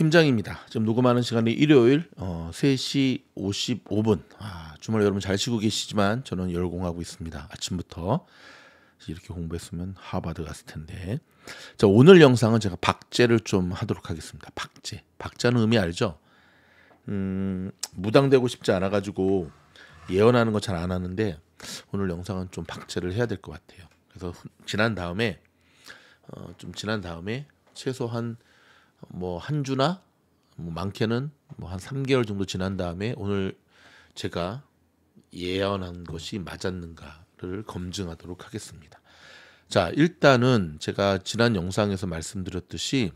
팀장입니다. 지금 녹음하는 시간이 일요일 어, 3시 55분. 아, 주말 여러분 잘 쉬고 계시지만 저는 열공하고 있습니다. 아침부터 이렇게 공부했으면 하버드 갔을 텐데. 자, 오늘 영상은 제가 박제를 좀 하도록 하겠습니다. 박제. 박자는 의미 알죠? 음, 무당되고 싶지 않아 가지고 예언하는 거 잘 안 하는데 오늘 영상은 좀 박제를 해야 될 것 같아요. 그래서 지난 다음에 어, 좀 지난 다음에 최소한 뭐한 주나 뭐 많게는 뭐한 3개월 정도 지난 다음에 오늘 제가 예언한 것이 맞았는가를 검증하도록 하겠습니다. 자, 일단은 제가 지난 영상에서 말씀드렸듯이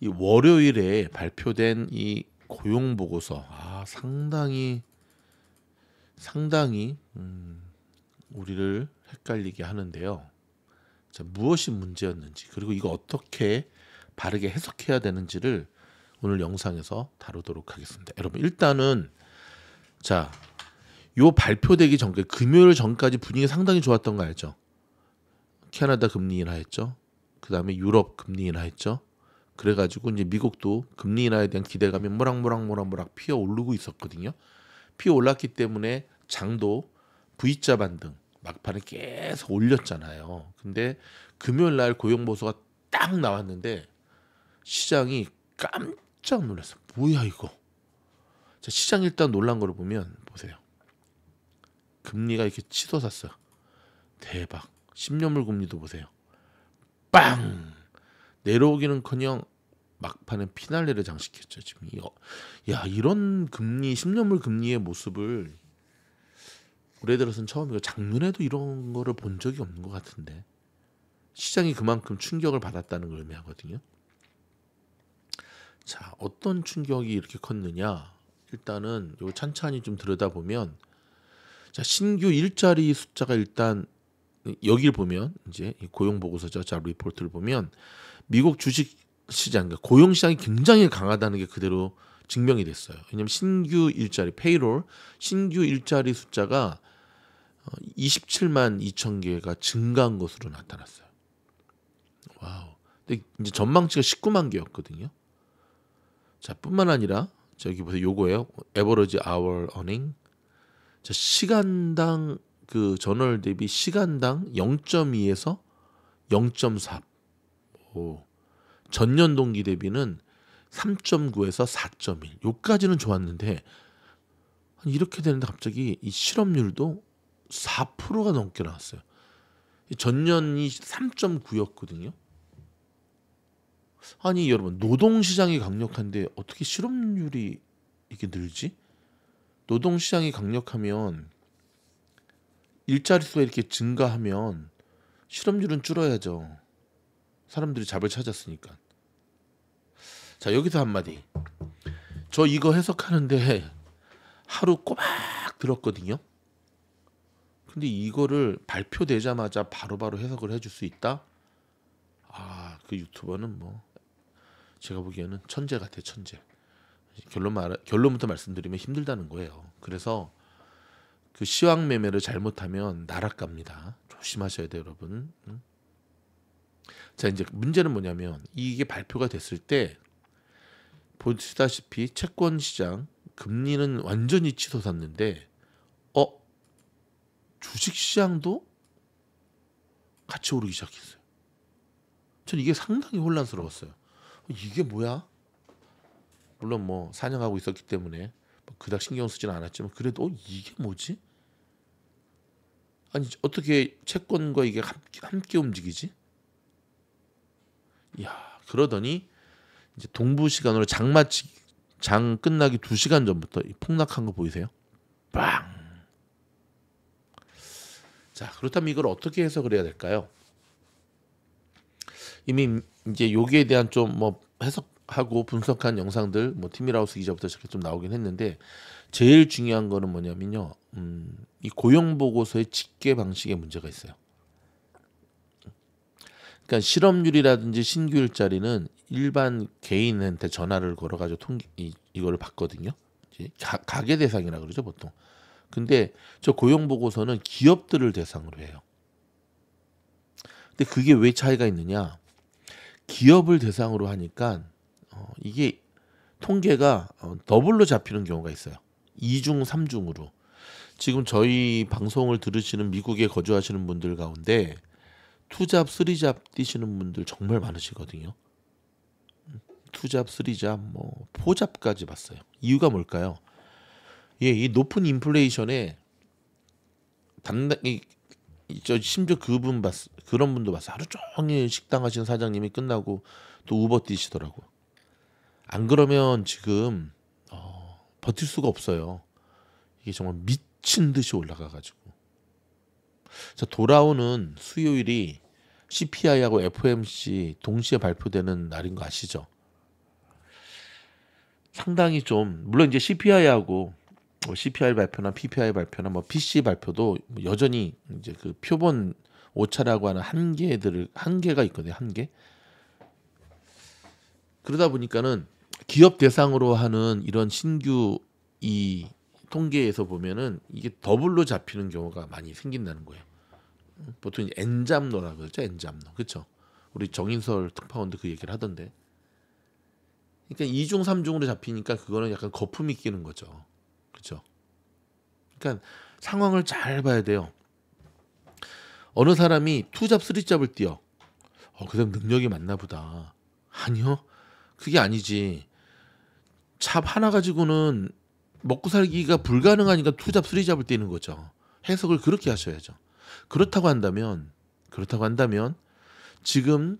이 월요일에 발표된 이 고용 보고서 아, 상당히 상당히 음, 우리를 헷갈리게 하는데요. 자, 무엇이 문제였는지 그리고 이거 어떻게 바르게 해석해야 되는지를 오늘 영상에서 다루도록 하겠습니다. 여러분 일단은 자, 요 발표되기 전까지 금요일 전까지 분위기 상당히 좋았던 거 알죠? 캐나다 금리 인하 했죠. 그다음에 유럽 금리 인하 했죠. 그래 가지고 이제 미국도 금리 인하에 대한 기대감이 모락모락모락모락 피어 오르고 있었거든요. 피어 올랐기 때문에 장도 V자 반등 막판에 계속 올렸잖아요. 근데 금요일 날 고용 보수가 딱 나왔는데 시장이 깜짝 놀랐어. 뭐야 이거? 자, 시장 일단 놀란 거를 보면 보세요. 금리가 이렇게 치솟았어. 대박. 10년물 금리도 보세요. 빵! 내려오기는커녕 막판에 피날레를 장식했죠. 지금 이거 어, 야 이런 금리 10년물 금리의 모습을 올해 들어선 처음이고 작년에도 이런 거를 본 적이 없는 것 같은데 시장이 그만큼 충격을 받았다는 걸 의미하거든요. 자, 어떤 충격이 이렇게 컸느냐? 일단은 요 찬찬히 좀 들여다보면 자, 신규 일자리 숫자가 일단 여기를 보면 이제 고용 보고서죠. 자, 리포트를 보면 미국 주식 시장, 그러니까 고용 시장이 굉장히 강하다는 게 그대로 증명이 됐어요. 왜냐면 신규 일자리 페이롤 신규 일자리 숫자가 27만 어, 2천 개가 증가한 것으로 나타났어요. 와우. 근데 이제 전망치가 19만 개였거든요. 자 뿐만 아니라 저기 보세요 요거예요 에버 e 지아 g 어닝 자 시간당 그 전월 대비 시간당 0.2에서 0.4 오. 전년 동기 대비는 3.9에서 4.1 요까지는 좋았는데 이렇게 되는데 갑자기 이 실업률도 4%가 넘게 나왔어요. 전년이 3.9였거든요. 아니 여러분 노동 시장이 강력한데 어떻게 실업률이 이게 늘지? 노동 시장이 강력하면 일자리 수가 이렇게 증가하면 실업률은 줄어야죠. 사람들이 잡을 찾았으니까. 자 여기서 한마디. 저 이거 해석하는데 하루 꼬박 들었거든요. 근데 이거를 발표되자마자 바로바로 바로 해석을 해줄 수 있다? 아, 그 유튜버는 뭐 제가 보기에는 천재 같아 요 천재. 결론 말 결론부터 말씀드리면 힘들다는 거예요. 그래서 그 시황 매매를 잘못하면 나락갑니다. 조심하셔야 돼요, 여러분. 자 이제 문제는 뭐냐면 이게 발표가 됐을 때 보시다시피 채권 시장 금리는 완전히 치솟았는데 어 주식 시장도 같이 오르기 시작했어요. 전 이게 상당히 혼란스러웠어요. 이게 뭐야? 물론 뭐 사냥하고 있었기 때문에 뭐 그닥 신경 쓰지 않았지만 그래도 어, 이게 뭐지? 아니 어떻게 채권과 이게 함께, 함께 움직이지? 야 그러더니 이제 동부 시간으로 장마치 장 끝나기 두 시간 전부터 폭락한 거 보이세요? 빵. 자 그렇다면 이걸 어떻게 해석을 해야 될까요? 이미 이제 여기에 대한 좀 뭐 해석하고 분석한 영상들 뭐 티미라우스 기자부터 시작해 좀 나오긴 했는데 제일 중요한 거는 뭐냐면요. 음, 이 고용 보고서의 집계 방식에 문제가 있어요. 그러니까 실업률이라든지 신규 일자리는 일반 개인한테 전화를 걸어가지고 통계 이, 이거를 받거든요. 가, 가계 대상이라 그러죠 보통. 근데 저 고용 보고서는 기업들을 대상으로 해요. 근데 그게 왜 차이가 있느냐? 기업을 대상으로 하니까 어, 이게 통계가 어, 더블로 잡히는 경우가 있어요. 2중, 3중으로. 지금 저희 방송을 들으시는 미국에 거주하시는 분들 가운데 투잡, 쓰리잡 뛰시는 분들 정말 많으시거든요. 투잡, 쓰리잡, 뭐 포잡까지 봤어요. 이유가 뭘까요? 예, 이 높은 인플레이션에 담당 이저 심지어 그분 봤 그런 분도 봤어. 하루 종일 식당 하시는 사장님이 끝나고 또 우버 뛰시더라고. 안 그러면 지금 어, 버틸 수가 없어요. 이게 정말 미친 듯이 올라가가지고. 자 돌아오는 수요일이 CPI하고 FOMC 동시에 발표되는 날인 거 아시죠? 상당히 좀 물론 이제 CPI하고 뭐 CPI 발표나 PPI 발표나 뭐 PC 발표도 여전히 이제 그 표본 오차라고 하는 한계들을 한계가 있거든요. 한계. 그러다 보니까는 기업 대상으로 하는 이런 신규 이 통계에서 보면은 이게 더블로 잡히는 경우가 많이 생긴다는 거예요. 보통 엔잡노라고 그러죠. 엔잡노. 그렇죠? 우리 정인설 특파원도 그 얘기를 하던데. 그러니까 이중삼중으로 잡히니까 그거는 약간 거품이 끼는 거죠. 그죠? 그러니까 상황을 잘 봐야 돼요. 어느 사람이 투잡 쓰리잡을 뛰어. 어, 그 사람 능력이 맞나 보다. 아니요. 그게 아니지. 잡 하나 가지고는 먹고 살기가 불가능하니까 투잡 쓰리잡을 뛰는 거죠. 해석을 그렇게 하셔야죠. 그렇다고 한다면 그렇다고 한다면 지금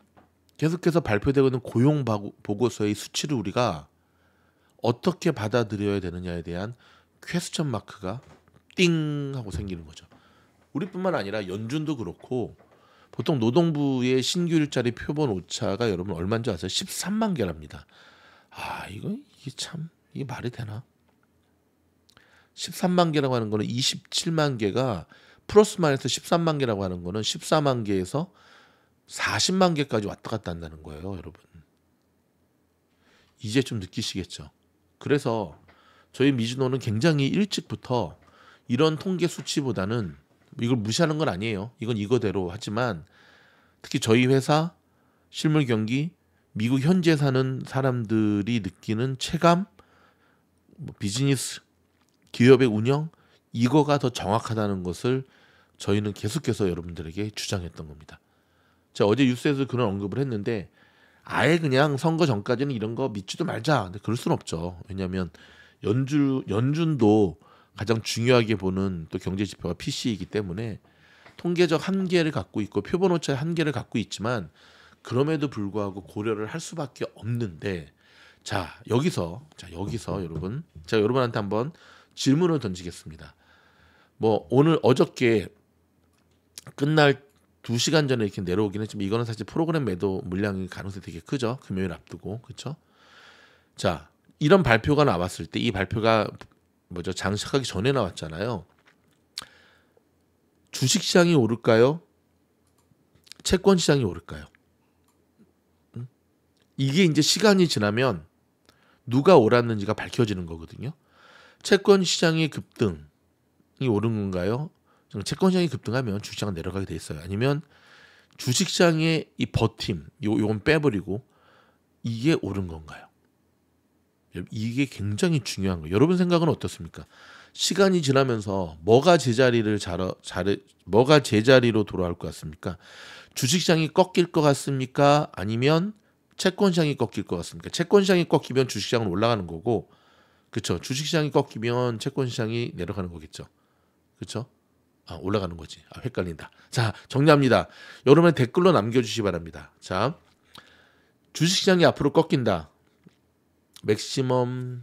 계속해서 발표되고 있는 고용 보고서의 수치를 우리가 어떻게 받아들여야 되느냐에 대한 퀘스천 마크가 띵 하고 생기는 거죠. 우리뿐만 아니라 연준도 그렇고 보통 노동부의 신규 일자리 표본 오차가 여러분 얼마인지 아세요? 13만 개랍니다. 아 이거 이게 참 이게 말이 되나? 13만 개라고 하는 거는 27만 개가 플러스 마이너스 13만 개라고 하는 거는 14만 개에서 40만 개까지 왔다 갔다 한다는 거예요, 여러분. 이제 좀 느끼시겠죠. 그래서 저희 미즈노는 굉장히 일찍부터 이런 통계 수치보다는 이걸 무시하는 건 아니에요. 이건 이거대로 하지만 특히 저희 회사 실물 경기 미국 현재 사는 사람들이 느끼는 체감 뭐 비즈니스 기업의 운영 이거가 더 정확하다는 것을 저희는 계속해서 여러분들에게 주장했던 겁니다. 제가 어제 뉴스에서 그런 언급을 했는데 아예 그냥 선거 전까지는 이런 거 믿지도 말자. 근데 그럴 순 없죠. 왜냐하면 연준 연준도 가장 중요하게 보는 또 경제 지표가 PC이기 때문에 통계적 한계를 갖고 있고 표본 오차의 한계를 갖고 있지만 그럼에도 불구하고 고려를 할 수밖에 없는데 자 여기서 자 여기서 여러분 제가 여러분한테 한번 질문을 던지겠습니다. 뭐 오늘 어저께 끝날 두 시간 전에 이렇게 내려오긴 했지만 이거는 사실 프로그램 매도 물량이 가능성이 되게 크죠. 금요일 앞두고 그렇죠. 자 이런 발표가 나왔을 때 이 발표가 뭐죠 장식하기 전에 나왔잖아요. 주식 시장이 오를까요? 채권 시장이 오를까요? 이게 이제 시간이 지나면 누가 오랐는지가 밝혀지는 거거든요. 채권 시장의 급등이 오른 건가요? 채권 시장이 급등하면 주식 시장 내려가게 돼 있어요. 아니면 주식 시장의 이 버팀, 요 요건 빼버리고 이게 오른 건가요? 이게 굉장히 중요한 거예요. 여러분 생각은 어떻습니까? 시간이 지나면서 뭐가 제자리를 잘어 잘 뭐가 제자리로 돌아올 것 같습니까? 주식시장이 꺾일 것 같습니까? 아니면 채권시장이 꺾일 것 같습니까? 채권시장이 꺾이면 주식시장은 올라가는 거고 그렇죠. 주식시장이 꺾이면 채권시장이 내려가는 거겠죠. 그렇죠? 아, 올라가는 거지. 아, 헷갈린다. 자, 정리합니다. 여러분 의 댓글로 남겨주시 기 바랍니다. 자, 주식시장이 앞으로 꺾인다. 맥시멈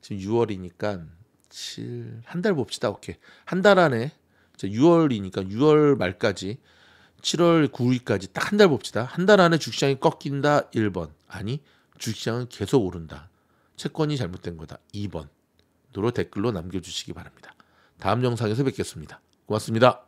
지금 6월이니까 7 한 달 봅시다. 오케이. 한 달 안에 6월이니까 6월 말까지 7월 9일까지 딱 한 달 봅시다. 한 달 안에 주식시장이 꺾인다. 1번. 아니, 주식시장은 계속 오른다. 채권이 잘못된 거다. 2번. 으로 댓글로 남겨주시기 바랍니다. 다음 영상에서 뵙겠습니다. 고맙습니다.